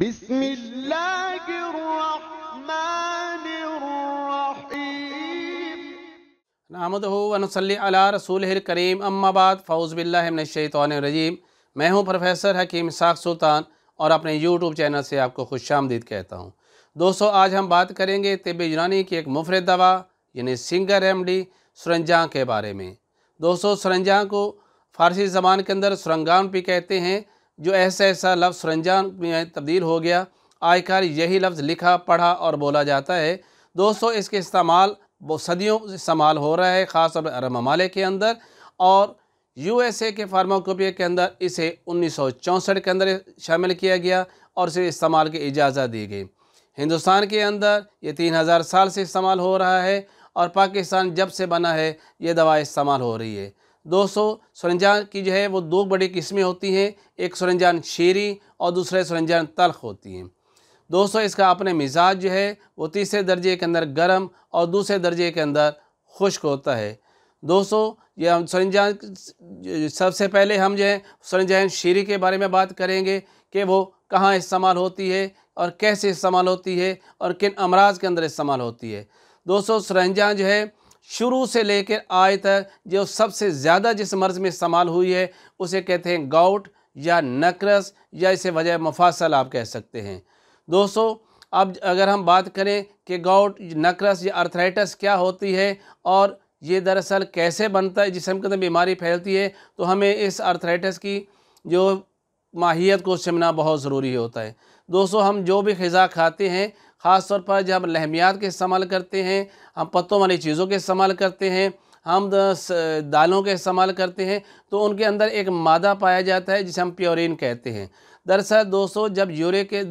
بسم الله الرحمن الرحيم अला रसूल करीम अम्माबाद फ़ौज़बिल्लाशैतरजीम मैं हूं प्रोफेसर हकीम साख सुल्तान और अपने यूट्यूब चैनल से आपको खुश आमदीद कहता हूं दोस्तों आज हम बात करेंगे तिब यूनानी की एक मुफरत दवा यानी सिंगर रेमडी सुरंजा के बारे में दोस्तों सुरंजा को फ़ारसी ज़बान के अंदर सुरंगान भी कहते हैं जो ऐसा ऐसा लफ्ज़ सरंजाम में तब्दील हो गया आयकर यही लफ्ज़ लिखा पढ़ा और बोला जाता है दोस्तों इसके इस्तेमाल सदियों से इस्तेमाल हो रहा है ख़ास तौर अरब ममालिक के अंदर और यूएसए के फार्माकोपिया के अंदर इसे उन्नीस के अंदर शामिल किया गया और इसे इस्तेमाल की इजाज़त दी गई हिंदुस्तान के अंदर ये तीन हज़ार साल से इस्तेमाल हो रहा है और पाकिस्तान जब से बना है ये दवा इस्तेमाल हो रही है दो सौ सरंजान की जो है वो दो बड़ी किस्में होती हैं एक सरंजान शेरी और दूसरे सरंजान तलख होती हैं दोस्तों इसका अपने मिजाज जो है वो तीसरे दर्जे के अंदर गर्म और दूसरे दर्जे के अंदर खुश्क होता है दोस्तों यह हम सरंजान सबसे पहले हम जो है सरंजान शेरी के बारे में बात करेंगे कि वो कहाँ इस्तेमाल होती है और कैसे इस्तेमाल होती है और किन अमराज के अंदर इस्तेमाल होती है दोस्तों सरंजान जो है शुरू से लेकर आज तक जो सबसे ज़्यादा जिस मर्ज़ में इस्तेमाल हुई है उसे कहते हैं गाउट या नकरस या इसे वजह मुफासल आप कह सकते हैं दोस्तों अब अगर हम बात करें कि गाउट नकरस या अर्थराइटस क्या होती है और ये दरअसल कैसे बनता है जिसम के अंदर बीमारी फैलती है तो हमें इस अर्थराइटस की जो माहियत को समझना बहुत ज़रूरी होता है दोस्तों हम जो भी ख़जा खाते हैं ख़ास तौर पर जब हम लहमियात के इस्तेमाल करते हैं हम पत्तों वाली चीज़ों के इस्तेमाल करते हैं हम दालों के इस्तेमाल करते हैं तो उनके अंदर एक मादा पाया जाता है जिसे हम प्योरिन कहते हैं दरअसल दोस्तों जब यूरे के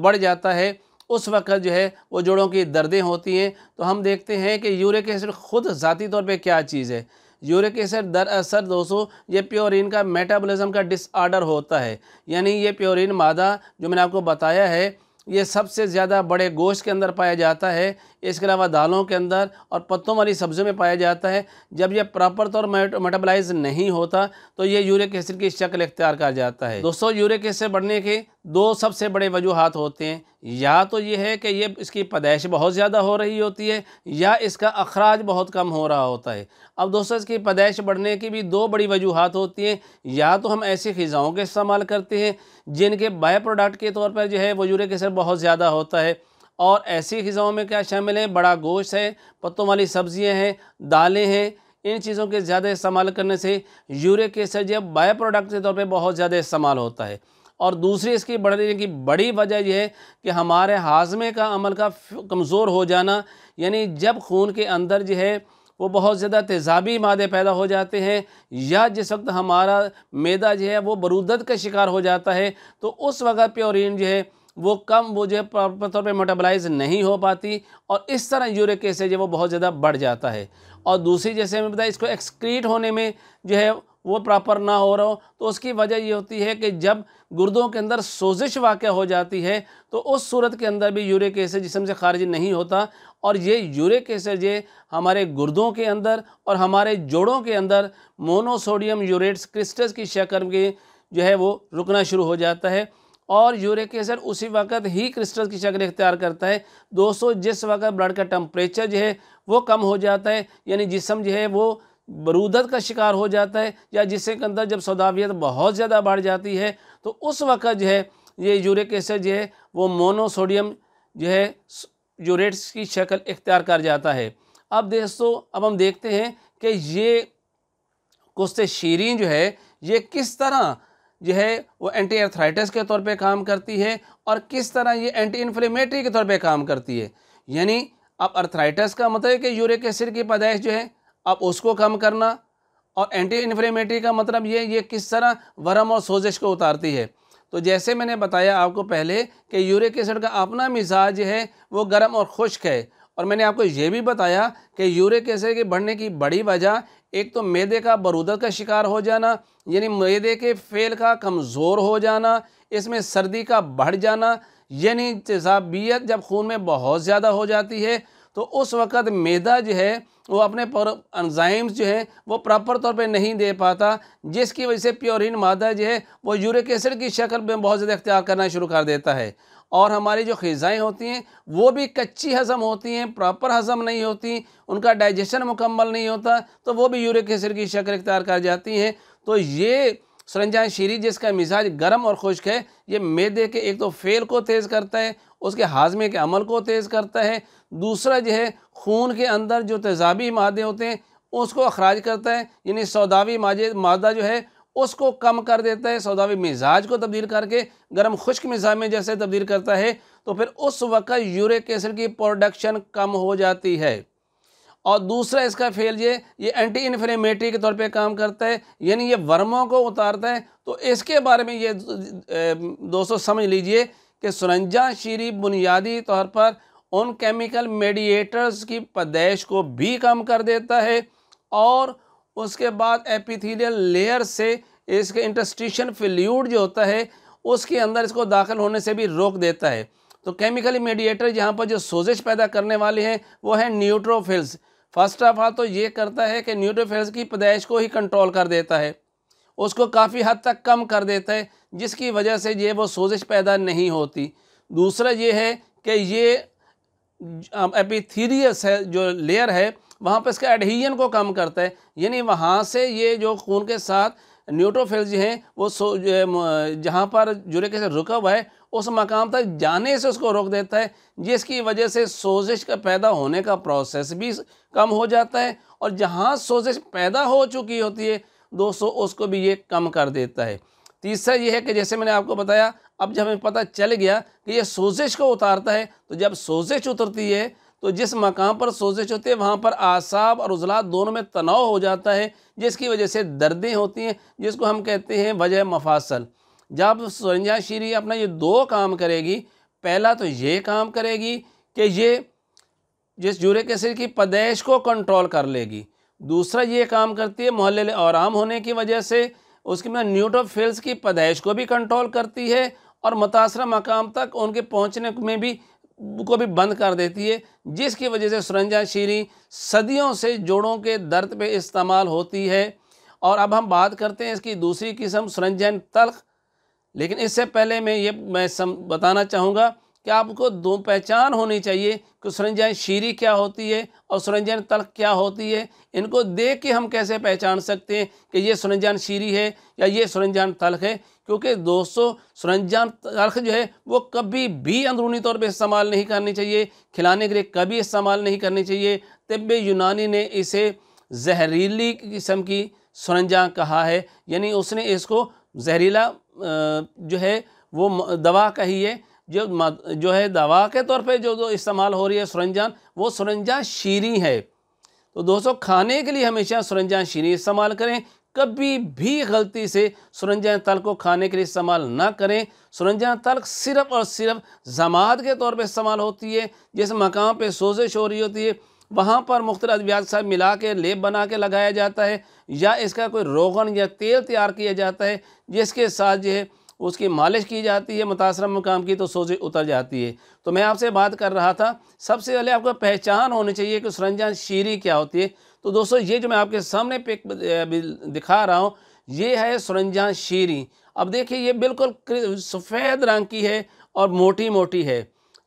बढ़ जाता है उस वक्त जो है वो जोड़ों की दर्दें होती हैं तो हम देखते हैं कि के सिर्फ ख़ुद ज़ाती तौर पे क्या चीज़ है यूरिक एसिड दरअसर दोस्तों ये प्योरिन का मेटाबॉलिज्म का डिसऑर्डर होता है यानी ये प्योरिन मादा जो मैंने आपको बताया है ये सबसे ज़्यादा बड़े गोश्त के अंदर पाया जाता है इसके अलावा दालों के अंदर और पत्तों वाली सब्जियों में पाया जाता है जब यह प्रॉपर तौर मेटाबलाइज नहीं होता तो ये यूरिक एसिड की शक्ल इख्तियार कर जाता है दोस्तों यूरिक एसिड बढ़ने के दो सबसे बड़े वजूहत होते हैं या तो ये है कि ये इसकी पैदाइश बहुत ज़्यादा हो रही होती है या इसका अखराज बहुत कम हो रहा होता है अब दोस्तों इसकी पैदाइश बढ़ने की भी दो बड़ी वजूहत होती हैं या तो हम ऐसी ग़ज़ाओं के इस्तेमाल करते हैं जिनके बाय प्रोडक्ट के तौर पर जो है वजूर के सर बहुत ज़्यादा होता है और ऐसी ग़ज़ाओं में क्या शामिल है बड़ा गोश्त है पत्तों वाली सब्ज़ियाँ हैं दालें हैं इन चीज़ों के ज़्यादा इस्तेमाल करने से यूरिक एसिड जब बाय प्रोडक्ट के तौर पर बहुत ज़्यादा इस्तेमाल होता है और दूसरी इसकी बढ़ने की बड़ी वजह यह है कि हमारे हाजमे का अमल का कमज़ोर हो जाना यानी जब खून के अंदर जो है वो बहुत ज़्यादा तेज़ाबी मादे पैदा हो जाते हैं या जिस वक्त हमारा मैदा जो है वो बरूदत का शिकार हो जाता है तो उस वक्त प्योरिन जो है वो कम वो जो है प्रॉपर तौर पर मोटाबलाइज नहीं हो पाती और इस तरह यूरिक एसिड जो वो बहुत ज़्यादा बढ़ जाता है और दूसरी जैसे हमें बताया इसको एक्सक्रीट होने में जो है वो प्रॉपर ना हो रहा हो तो उसकी वजह ये होती है कि जब गुर्दों के अंदर सोजिश वाक़ हो जाती है तो उस सूरत के अंदर भी यूरिक एसिड जिसम से खारिज नहीं होता और ये यूरिक एसिड ये हमारे गुर्दों के अंदर और हमारे जोड़ों के अंदर मोनोसोडियम यूरेट्स क्रिस्टल्स की शक्ल के जो है वो रुकना शुरू हो जाता है और यूरिक एसिड उसी वक्त ही क्रिस्टल की शक्ल इख्तियार करता है दोस्तों जिस वक्त ब्लड का टम्परेचर जो है वो कम हो जाता है यानी जिसम जो है वो बरूदत का शिकार हो जाता है या जिसके के अंदर जब सौदावियत बहुत ज़्यादा बढ़ जाती है तो उस वक्त जो है ये यूरिक एसिड जो है वो मोनोसोडियम जो है यूरेट्स की शक्ल इख्तियार कर जाता है अब दोस्तों अब हम देखते हैं कि ये कुस्त शीरें जो है ये किस तरह जो है वो एंटी एर्थराइटिस के तौर पे काम करती है और किस तरह ये एंटी इन्फ्लेमेटरी के तौर पे काम करती है यानी अब अर्थराइटिस का मतलब है कि यूरिक एसिड की पैदाइश जो है अब उसको कम करना और एंटी इन्फ्लेमेटरी का मतलब ये ये किस तरह वरम और सोजिश को उतारती है तो जैसे मैंने बताया आपको पहले कि यूरिक एसिड का अपना मिजाज है वो गर्म और खुश्क है और मैंने आपको ये भी बताया कि यूरिक एसिड के बढ़ने की बड़ी वजह एक तो मैदे का बरूदत का शिकार हो जाना यानी मैदे के फेल का कमज़ोर हो जाना इसमें सर्दी का बढ़ जाना यानी तेजाबियत जब खून में बहुत ज़्यादा हो जाती है तो उस वक़्त मैदा जो है वो अपने एंजाइम्स जो हैं वो प्रॉपर तौर पे नहीं दे पाता जिसकी वजह से प्योरिन मादा जो है वो यूरिक एसिड की शक्ल में बहुत ज़्यादा इख्तियार करना शुरू कर देता है और हमारी जो ग़ज़ाएँ होती हैं वो भी कच्ची हज़म होती हैं प्रॉपर हज़म नहीं होती उनका डाइजेशन मुकम्मल नहीं होता तो वो भी यूरिक एसिड की शक्ल इख्तियार कर जाती हैं तो ये सरंजान शीरी जिसका मिजाज गर्म और खुश्क है ये मैदे के एक तो फेल को तेज़ करता है उसके हाजमे के अमल को तेज़ करता है दूसरा जो है खून के अंदर जो तेजाबी मादे होते हैं उसको अखराज करता है यानी सौदावी माजे मादा जो है उसको कम कर देता है सौदावी मिजाज को तब्दील करके गर्म खुश्क मिजाज में जैसे तब्दील करता है तो फिर उस वक्त यूरिक एसिड की प्रोडक्शन कम हो जाती है और दूसरा इसका फेल ये ये एंटी इन्फ्लेमेटरी के तौर पे काम करता है यानी ये वर्मों को उतारता है तो इसके बारे में ये दोस्तों समझ लीजिए कि सुरंजा शीरी बुनियादी तौर पर उन केमिकल मेडिएटर्स की पैदाइश को भी कम कर देता है और उसके बाद एपिथीलियल लेयर से इसके इंटस्टिशन फिल्यूड जो होता है उसके अंदर इसको दाखिल होने से भी रोक देता है तो केमिकली मेडिएटर यहाँ पर जो सोजिश पैदा करने वाले हैं वो है न्यूट्रोफिल्स फर्स्ट ऑफ ऑल हाँ तो ये करता है कि न्यूट्रोफिल्स की पैदाइश को ही कंट्रोल कर देता है उसको काफ़ी हद तक कम कर देता है जिसकी वजह से ये वो सोजिश पैदा नहीं होती दूसरा ये है कि ये एपिथीरियस है जो लेयर है वहाँ पर इसका एडहीजन को कम करता है यानी वहाँ से ये जो खून के साथ न्यूट्रोफिल्स हैं वो सो जहाँ पर जुड़े के रुका हुआ है उस मकाम तक जाने से उसको रोक देता है जिसकी वजह से सोजिश का पैदा होने का प्रोसेस भी कम हो जाता है और जहाँ सोजिश पैदा हो चुकी होती है दोस्तों उसको भी ये कम कर देता है तीसरा ये है कि जैसे मैंने आपको बताया अब जब हमें पता चल गया कि ये सोजिश को उतारता है तो जब सोजिश उतरती है तो जिस मकाम पर सोजिश होती है वहाँ पर आसाब और उजला दोनों में तनाव हो जाता है जिसकी वजह से दर्दें होती हैं जिसको हम कहते हैं वजह मफासल जब सुरंजा शीरी अपना ये दो काम करेगी पहला तो ये काम करेगी कि ये जिस के सिर की पदैश को कंट्रोल कर लेगी दूसरा ये काम करती है और आराम होने की वजह से उसके में न्यूट्रोफिल्स की पदेश को भी कंट्रोल करती है और मुतासर मकाम तक उनके पहुँचने में भी को भी बंद कर देती है जिसकी वजह से सुरंजा शीरी सदियों से जोड़ों के दर्द पे इस्तेमाल होती है और अब हम बात करते हैं इसकी दूसरी किस्म सुरंजन तलख लेकिन इससे पहले मैं ये मैं सम बताना चाहूँगा कि आपको दो पहचान होनी चाहिए कि सुरंजान शीरी क्या होती है और सुरंजन तलख क्या होती है इनको देख के हम कैसे पहचान सकते हैं कि ये सुरंजान शीरी है या ये सुरंजान तलख है क्योंकि दोस्तों सुरंजान तलख जो है वो कभी भी अंदरूनी तौर पे इस्तेमाल नहीं करनी चाहिए खिलाने के लिए कभी इस्तेमाल नहीं करनी चाहिए तब यूनानी ने इसे जहरीली किस्म की सुरंजा कहा है यानी उसने इसको जहरीला जो है वो दवा कहिए जो जो है दवा के तौर पे जो जो इस्तेमाल हो रही है सुरंजान वो सुरंजान शीरी है तो दोस्तों खाने के लिए हमेशा सुरंजान शीरी इस्तेमाल करें कभी भी गलती से सुरंजान तल को खाने के लिए इस्तेमाल ना करें सुरंजान तल सिर्फ़ और सिर्फ जमात के तौर पे इस्तेमाल होती है जिस मकाम पे सोजिश हो रही होती है वहाँ पर मुख्त अद्वियात साहब मिला के लेप बना के लगाया जाता है या इसका कोई रोगन या तेल तैयार किया जाता है जिसके साथ जो है उसकी मालिश की जाती है मुतासर मकाम की तो सोजे उतर जाती है तो मैं आपसे बात कर रहा था सबसे पहले आपको पहचान होनी चाहिए कि सरंजान शीरी क्या होती है तो दोस्तों ये जो मैं आपके सामने पिक दिखा रहा हूँ ये है सरंजान शीरी अब देखिए ये बिल्कुल सफ़ेद रंग की है और मोटी मोटी है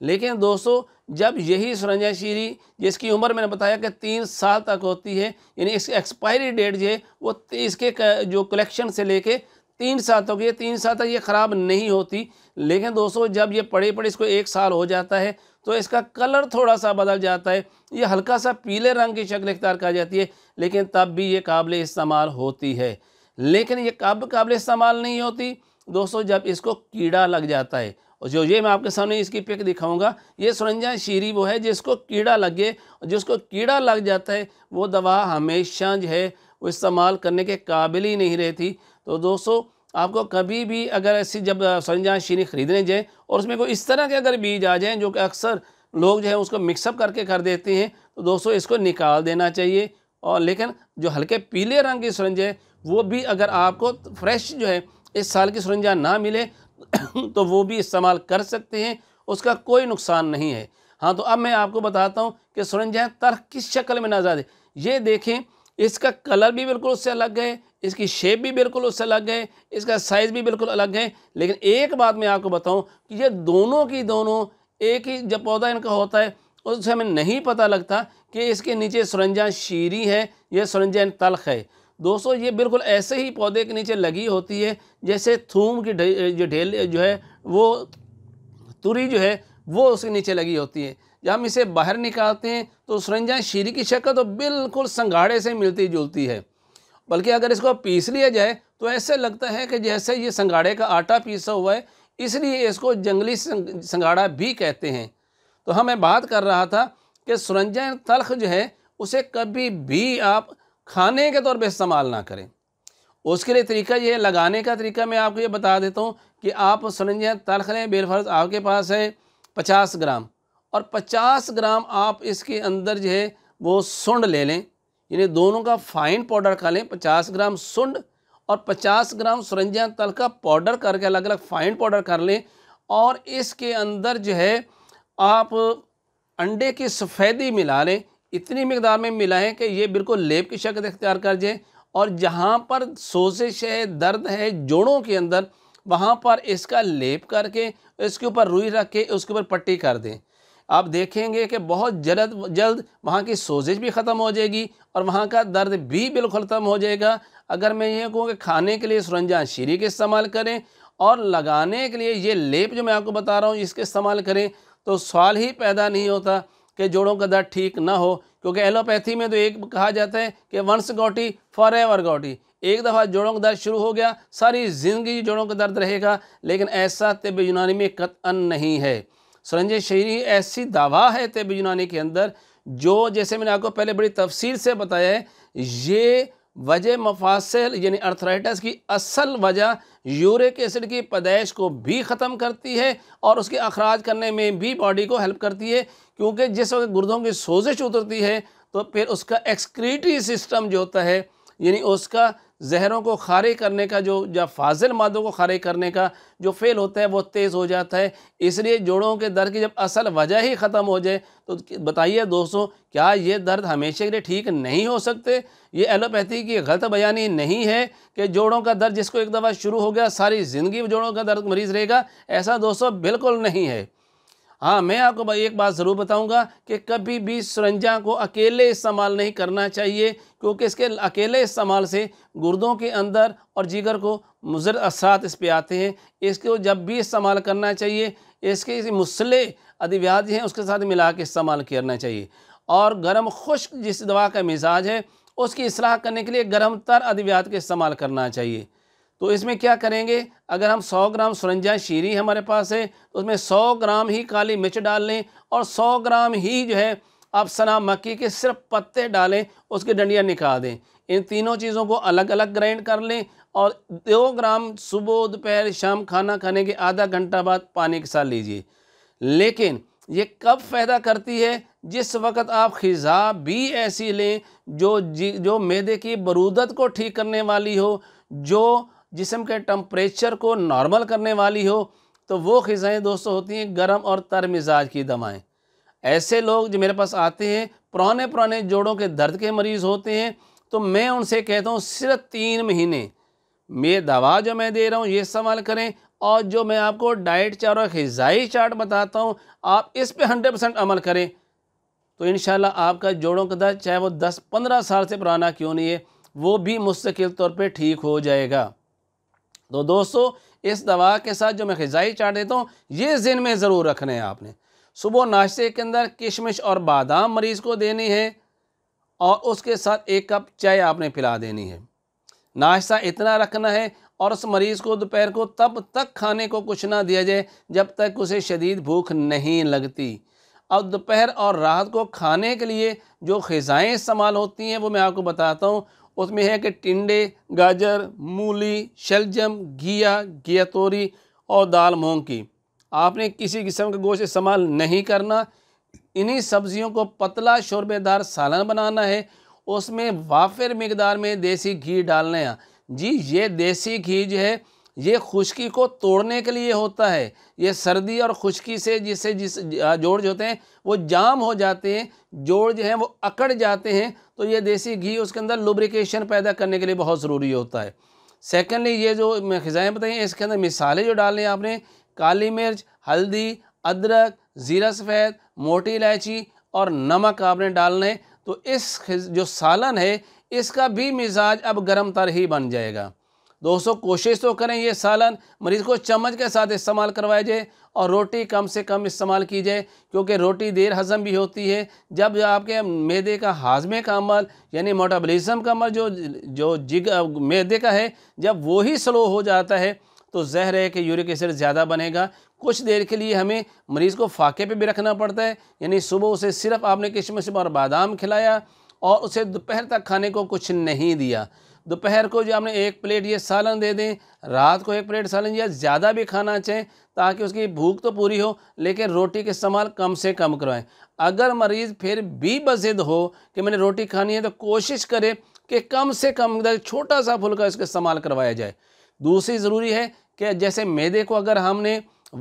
लेकिन दोस्तों जब यही शीरी जिसकी उम्र मैंने बताया कि तीन साल तक होती है यानी इसकी एक्सपायरी डेट जो है वो इसके जो कलेक्शन से लेके तीन साल तक ये तीन साल तक ये ख़राब नहीं होती लेकिन दोस्तों जब ये पड़े पड़े इसको एक साल हो जाता है तो इसका कलर थोड़ा सा बदल जाता है ये हल्का सा पीले रंग की शक्ल इख्तियार कर जाती है लेकिन तब भी ये काबिल इस्तेमाल होती है लेकिन ये कब काबिल इस्तेमाल नहीं होती दोस्तों जब इसको कीड़ा लग जाता है और जो ये मैं आपके सामने इसकी पिक दिखाऊंगा ये सुरंजा शीरी वो है जिसको कीड़ा लगे जिसको कीड़ा लग जाता है वो दवा हमेशा जो है वो इस्तेमाल करने के काबिल ही नहीं रहती तो दोस्तों आपको कभी भी अगर ऐसी जब सुरंजा शीरी ख़रीदने जाएँ और उसमें कोई इस तरह के अगर बीज आ जाएँ जो कि अक्सर लोग जो है उसको मिक्सअप करके कर देते हैं तो दोस्तों इसको निकाल देना चाहिए और लेकिन जो हल्के पीले रंग की सुरंज है वो भी अगर आपको फ्रेश जो है इस साल की सुरंजा ना मिले तो वो भी इस्तेमाल कर सकते हैं उसका कोई नुकसान नहीं है हाँ तो अब मैं आपको बताता हूँ कि सुरंजा तर्क किस शक्ल में नजर आते ये देखें इसका कलर भी बिल्कुल उससे अलग है इसकी शेप भी बिल्कुल उससे अलग है इसका साइज़ भी बिल्कुल अलग है लेकिन एक बात मैं आपको बताऊँ कि ये दोनों की दोनों एक ही जब पौधा इनका होता है उससे हमें नहीं पता लगता कि इसके नीचे सुरंजा शीरी है या सुरंजा तलख है दोस्तों ये बिल्कुल ऐसे ही पौधे के नीचे लगी होती है जैसे थूम की जो ढेल जो है वो तुरी जो है वो उसके नीचे लगी होती है जब हम इसे बाहर निकालते हैं तो सुरंजा शीरी की शक्ल तो बिल्कुल संगाड़े से मिलती जुलती है बल्कि अगर इसको पीस लिया जाए तो ऐसे लगता है कि जैसे ये संगाड़े का आटा पीसा हुआ है इसलिए इसको जंगली संगाड़ा भी कहते हैं तो हमें हाँ, बात कर रहा था कि सुरंजन तलख जो है उसे कभी भी आप खाने के तौर पे इस्तेमाल ना करें उसके लिए तरीका ये है लगाने का तरीका मैं आपको ये बता देता हूँ कि आप सरंजियाँ तलख लें बेलफर्ज आपके पास है पचास ग्राम और पचास ग्राम आप इसके अंदर जो है वो सुंड ले लें यानी दोनों का फाइन पाउडर कर लें पचास ग्राम सुंड और पचास ग्राम सरंजियाँ तल का पाउडर करके अलग अलग फाइन पाउडर कर लें और इसके अंदर जो है आप अंडे की सफ़ेदी मिला लें इतनी मकदार में मिला है कि ये बिल्कुल लेप की शक्ल इख्तियार कर जाए और जहाँ पर सोजिश है दर्द है जोड़ों के अंदर वहाँ पर इसका लेप करके इसके ऊपर रुई रख के उसके ऊपर पट्टी कर दें आप देखेंगे कि बहुत जल्द जल्द वहाँ की सोजिश भी ख़त्म हो जाएगी और वहाँ का दर्द भी बिल्कुल ख़त्म हो जाएगा अगर मैं ये कहूँ कि खाने के लिए सुरंजा शीरी के इस्तेमाल करें और लगाने के लिए ये लेप जो मैं आपको बता रहा हूँ इसके इस्तेमाल करें तो सवाल ही पैदा नहीं होता कि जोड़ों का दर्द ठीक ना हो क्योंकि एलोपैथी में तो एक कहा जाता है कि once gouty forever gouty एक दफ़ा जोड़ों का दर्द शुरू हो गया सारी ज़िंदगी जोड़ों का दर्द रहेगा लेकिन ऐसा तिब यूनानी में कतअन नहीं है सुरंज शहरी ऐसी दावा है तिब यूनानी के अंदर जो जैसे मैंने आपको पहले बड़ी तफसीर से बताया है ये वजह मफासिल यानी अर्थराइटस की असल वजह यूरिक एसिड की पैदाइश को भी ख़त्म करती है और उसके अखराज करने में भी बॉडी को हेल्प करती है क्योंकि जिस वक्त गुर्दों की सोजिश उतरती है तो फिर उसका एक्सक्रीटरी सिस्टम जो होता है यानी उसका जहरों को खारे करने का जो या फाजिल मादों को खारे करने का जो फेल होता है वो तेज़ हो जाता है इसलिए जोड़ों के दर्द की जब असल वजह ही ख़त्म हो जाए तो बताइए दोस्तों क्या ये दर्द हमेशा के लिए ठीक नहीं हो सकते ये एलोपैथी की गलत बयानी नहीं है कि जोड़ों का दर्द जिसको एक दफ़ा शुरू हो गया सारी ज़िंदगी जोड़ों का दर्द मरीज़ रहेगा ऐसा दोस्तों बिल्कुल नहीं है हाँ मैं आपको भाई एक बात ज़रूर बताऊंगा कि कभी भी सुरंजा को अकेले इस्तेमाल नहीं करना चाहिए क्योंकि इसके अकेले इस्तेमाल से गुर्दों के अंदर और जिगर को मुजर असरात इस पर आते हैं इसको जब भी इस्तेमाल करना चाहिए इसके मुसले अद्वियात हैं उसके साथ मिला के इस्तेमाल करना चाहिए और गर्म खुश्क जिस दवा का मिजाज है उसकी असलाह करने के लिए गर्म तर अद्वियात का इस्तेमाल करना चाहिए तो इसमें क्या करेंगे अगर हम 100 ग्राम सुरंजा शीरी हमारे पास है तो उसमें 100 ग्राम ही काली मिर्च डाल लें और 100 ग्राम ही जो है आप सना मक्की के सिर्फ पत्ते डालें उसकी डंडियाँ निकाल दें इन तीनों चीज़ों को अलग अलग ग्राइंड कर लें और दो ग्राम सुबह दोपहर शाम खाना खाने के आधा घंटा बाद पानी के साथ लीजिए लेकिन ये कब फ़ायदा करती है जिस वक्त आप ख़िज़ा भी ऐसी लें जो जी जो मैदे की बरूदत को ठीक करने वाली हो जो जिसम के टम्परेचर को नॉर्मल करने वाली हो तो वो ग़ज़ाएँ दोस्तों होती हैं गर्म और तर मिजाज की दवाएँ ऐसे लोग जो मेरे पास आते हैं पुराने पुराने जोड़ों के दर्द के मरीज़ होते हैं तो मैं उनसे कहता हूँ सिर्फ तीन महीने ये दवा जो मैं दे रहा हूँ ये इस्तेमाल करें और जो मैं आपको डाइट चार्ट और ग़ज़ाई चार्ट बताता हूँ आप इस पर हंड्रेड परसेंट अमल करें तो इन आपका जोड़ों का दर्द चाहे वो दस पंद्रह साल से पुराना क्यों नहीं है वो भी मुस्तकिल तौर पर ठीक हो जाएगा तो दोस्तों इस दवा के साथ जो मैं गज़ाई चाट देता हूँ ये ज़िन में ज़रूर रखना है आपने सुबह नाश्ते के अंदर किशमिश और बादाम मरीज़ को देनी है और उसके साथ एक कप चाय आपने पिला देनी है नाश्ता इतना रखना है और उस मरीज़ को दोपहर को तब तक खाने को कुछ ना दिया जाए जब तक उसे शदीद भूख नहीं लगती अब दोपहर और रात को खाने के लिए जो ख़ज़ाएँ इस्तेमाल होती हैं वो मैं आपको बताता हूँ उसमें है कि टिंडे गाजर मूली शलजम घिया घिया तोरी और दाल मूंग की आपने किसी किस्म का गोश्त इस्तेमाल नहीं करना इन्हीं सब्ज़ियों को पतला शोरबेदार सालन बनाना है उसमें वाफिर मकदार में देसी घी डालना है जी ये देसी घी जो है ये खुश्की को तोड़ने के लिए होता है ये सर्दी और खुश्की से जिससे जिस जोड़ जो होते हैं वो जाम हो जाते हैं जोड़ जो हैं वो अकड़ जाते हैं तो ये देसी घी उसके अंदर लुब्रिकेशन पैदा करने के लिए बहुत ज़रूरी होता है सेकेंडली ये जो मैं ख़िज़ाएँ बताइए इसके अंदर मिसाले जो डालें आपने काली मिर्च हल्दी अदरक ज़ीरा सफ़ेद मोटी इलायची और नमक आपने डालना है तो इस जो सालन है इसका भी मिजाज अब गर्म तर ही बन जाएगा दोस्तों कोशिश तो करें ये सालन मरीज़ को चम्मच के साथ इस्तेमाल करवाया जाए और रोटी कम से कम इस्तेमाल की जाए क्योंकि रोटी देर हज़म भी होती है जब आपके मैदे का हाजमे का अमल यानी मोटाबलिज़म का अमल जो जो जिग मैदे का है जब वो ही स्लो हो जाता है तो जहर है कि यूरिक एसिड ज़्यादा बनेगा कुछ देर के लिए हमें मरीज़ को फाके पे भी रखना पड़ता है यानी सुबह उसे सिर्फ आपने किशमिश और बादाम खिलाया और उसे दोपहर तक खाने को कुछ नहीं दिया दोपहर को जो आपने एक प्लेट ये सालन दे दें रात को एक प्लेट सालन या ज़्यादा भी खाना चाहें ताकि उसकी भूख तो पूरी हो लेकिन रोटी के इस्तेमाल कम से कम करवाएं अगर मरीज़ फिर भी बजिद हो कि मैंने रोटी खानी है तो कोशिश करें कि कम से कम छोटा सा फुलका इसका इस्तेमाल करवाया जाए दूसरी ज़रूरी है कि जैसे मैदे को अगर हमने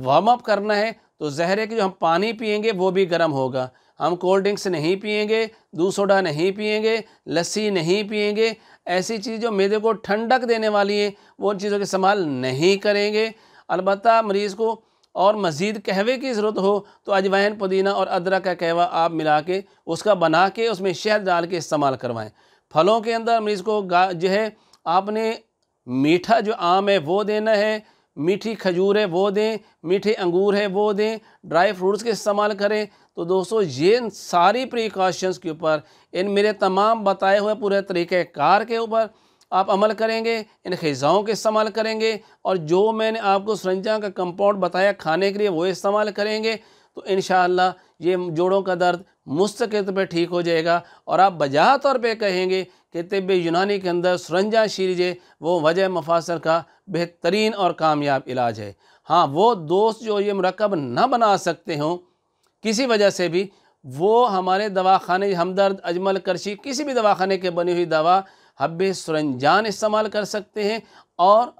वार्म अप करना है तो जहर के जो हम पानी पियेंगे वो भी गर्म होगा हम कोल्ड ड्रिंक्स नहीं पियेंगे दूध सोडा नहीं पियेंगे लस्सी नहीं पियेंगे ऐसी चीज़ जो मेदे को ठंडक देने वाली है वो चीज़ों के इस्तेमाल नहीं करेंगे अलबत् मरीज़ को और मज़ीद कहवे की ज़रूरत हो तो अजवाइन पुदीना और अदरक का कहवा आप मिला के उसका बना के उसमें शहद डाल के इस्तेमाल करवाएँ फलों के अंदर मरीज़ को जो है आपने मीठा जो आम है वो देना है मीठी खजूर है वो दें मीठे अंगूर है वो दें ड्राई फ्रूट्स के इस्तेमाल करें तो दोस्तों ये सारी प्रिकॉशंस के ऊपर इन मेरे तमाम बताए हुए पूरे तरीक़े कार के ऊपर आप अमल करेंगे इन ख़ज़ाओं के इस्तेमाल करेंगे और जो मैंने आपको सरंजा का कंपाउंड बताया खाने के लिए वो इस्तेमाल करेंगे तो इन ये जोड़ों का दर्द मुस्तक पर ठीक हो जाएगा और आप बजा तौर पर कहेंगे कि तब यूनानी के अंदर सुरंजा शीरीजे वो वजह मफासर का बेहतरीन और कामयाब इलाज है हाँ वो दोस्त जो ये मरकब ना बना सकते हों किसी वजह से भी वो हमारे दवाखाने हमदर्द अजमल करशी किसी भी दवाखाने के बनी हुई दवा हब्बे सुरंजान इस्तेमाल कर सकते हैं और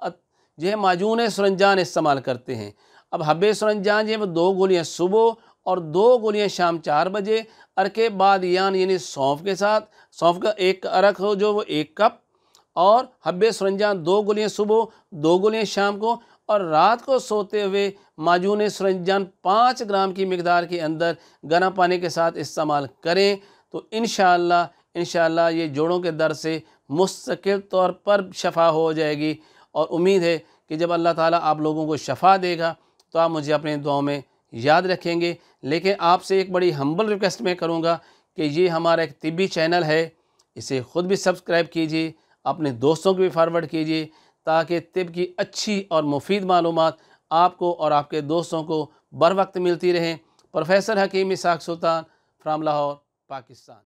जो है माजून सुरंजान इस्तेमाल करते हैं अब हब्बे सुरंजान जो है वो दो गोलियाँ सुबह और दो गोलियां शाम चार बजे अरके बाद यान यानी सौंफ के साथ सौंफ का एक अरक हो जो वो एक कप और हब्बे सुरंजान दो गोलियां सुबह दो गोलियां शाम को और रात को सोते हुए माजून सुरंजान पाँच ग्राम की मकदार के अंदर गर्म पानी के साथ इस्तेमाल करें तो इन इन ये जोड़ों के दर से मुस्तकिल तौर पर शफा हो जाएगी और उम्मीद है कि जब अल्लाह ताला आप लोगों को शफा देगा तो आप मुझे अपने दुआओं में याद रखेंगे लेकिन आपसे एक बड़ी हम्बल रिक्वेस्ट मैं करूँगा कि ये हमारा एक तिबी चैनल है इसे ख़ुद भी सब्सक्राइब कीजिए अपने दोस्तों को भी फारवर्ड कीजिए ताकि तिब की अच्छी और मुफीद मालूम आपको और आपके दोस्तों को बर वक्त मिलती रहें प्रोफेसर हकीम इसाक सुल्तान फ्राम लाहौर पाकिस्तान